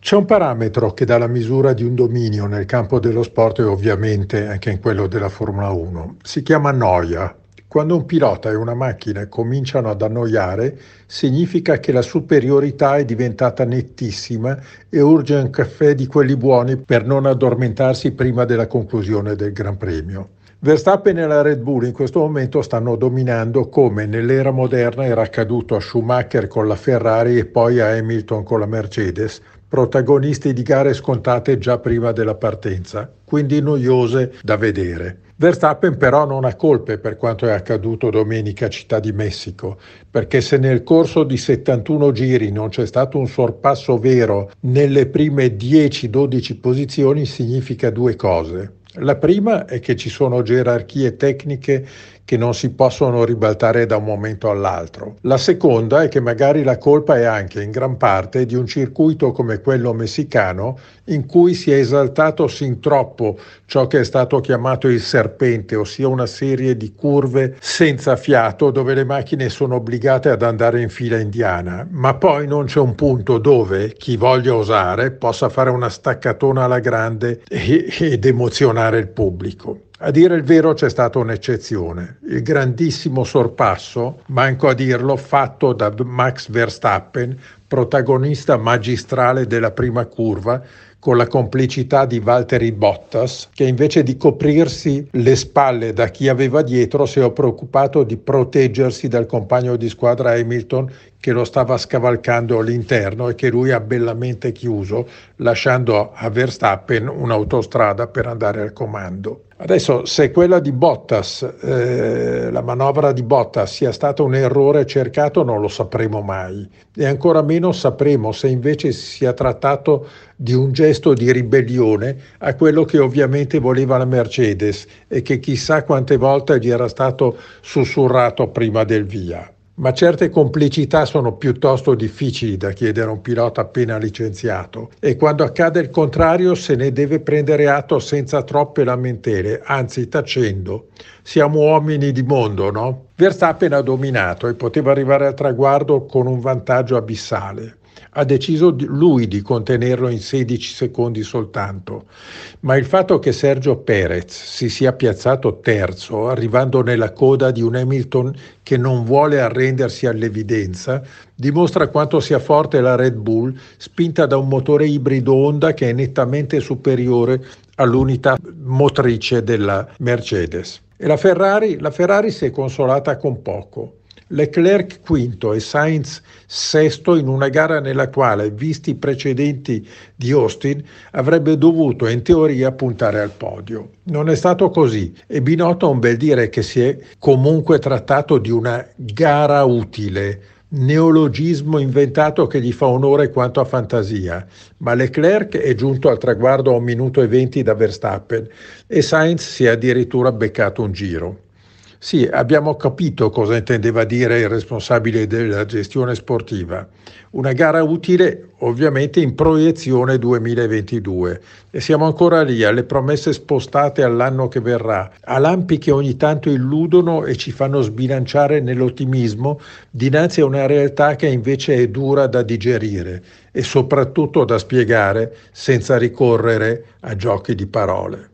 C'è un parametro che dà la misura di un dominio nel campo dello sport e ovviamente anche in quello della Formula 1. Si chiama noia. Quando un pilota e una macchina cominciano ad annoiare, significa che la superiorità è diventata nettissima e urge un caffè di quelli buoni per non addormentarsi prima della conclusione del Gran Premio. Verstappen e la Red Bull in questo momento stanno dominando come nell'era moderna era accaduto a Schumacher con la Ferrari e poi a Hamilton con la Mercedes, protagonisti di gare scontate già prima della partenza, quindi noiose da vedere. Verstappen però non ha colpe per quanto è accaduto domenica a Città di Messico, perché se nel corso di 71 giri non c'è stato un sorpasso vero nelle prime 10-12 posizioni significa due cose. La prima è che ci sono gerarchie tecniche che non si possono ribaltare da un momento all'altro. La seconda è che magari la colpa è anche in gran parte di un circuito come quello messicano in cui si è esaltato sin troppo ciò che è stato chiamato il serpente, ossia una serie di curve senza fiato dove le macchine sono obbligate ad andare in fila indiana, ma poi non c'è un punto dove chi voglia osare possa fare una staccatona alla grande ed emozionare impressionare il pubblico. A dire il vero c'è stata un'eccezione, il grandissimo sorpasso, manco a dirlo, fatto da Max Verstappen protagonista magistrale della prima curva, con la complicità di Valtteri Bottas, che invece di coprirsi le spalle da chi aveva dietro si è preoccupato di proteggersi dal compagno di squadra Hamilton che lo stava scavalcando all'interno e che lui ha bellamente chiuso, lasciando a Verstappen un'autostrada per andare al comando. Adesso, se quella di Bottas, eh, la manovra di Bottas sia stata un errore cercato, non lo sapremo mai. E ancora meno meno sapremo se invece si sia trattato di un gesto di ribellione a quello che ovviamente voleva la Mercedes e che chissà quante volte gli era stato sussurrato prima del via ma certe complicità sono piuttosto difficili da chiedere a un pilota appena licenziato e quando accade il contrario se ne deve prendere atto senza troppe lamentele, anzi tacendo. Siamo uomini di mondo, no? Verstappen ha dominato e poteva arrivare al traguardo con un vantaggio abissale. Ha deciso lui di contenerlo in 16 secondi soltanto, ma il fatto che Sergio Perez si sia piazzato terzo, arrivando nella coda di un Hamilton che non vuole arrendersi all'evidenza, dimostra quanto sia forte la Red Bull, spinta da un motore ibrido Honda che è nettamente superiore all'unità motrice della Mercedes. E la Ferrari? La Ferrari si è consolata con poco. Leclerc quinto e Sainz sesto in una gara nella quale, visti i precedenti di Austin, avrebbe dovuto in teoria puntare al podio. Non è stato così e Binotto ha un bel dire che si è comunque trattato di una gara utile neologismo inventato che gli fa onore quanto a fantasia, ma Leclerc è giunto al traguardo a un minuto e venti da Verstappen e Sainz si è addirittura beccato un giro. Sì, abbiamo capito cosa intendeva dire il responsabile della gestione sportiva. Una gara utile ovviamente in proiezione 2022 e siamo ancora lì alle promesse spostate all'anno che verrà, a lampi che ogni tanto illudono e ci fanno sbilanciare nell'ottimismo dinanzi a una realtà che invece è dura da digerire e soprattutto da spiegare senza ricorrere a giochi di parole.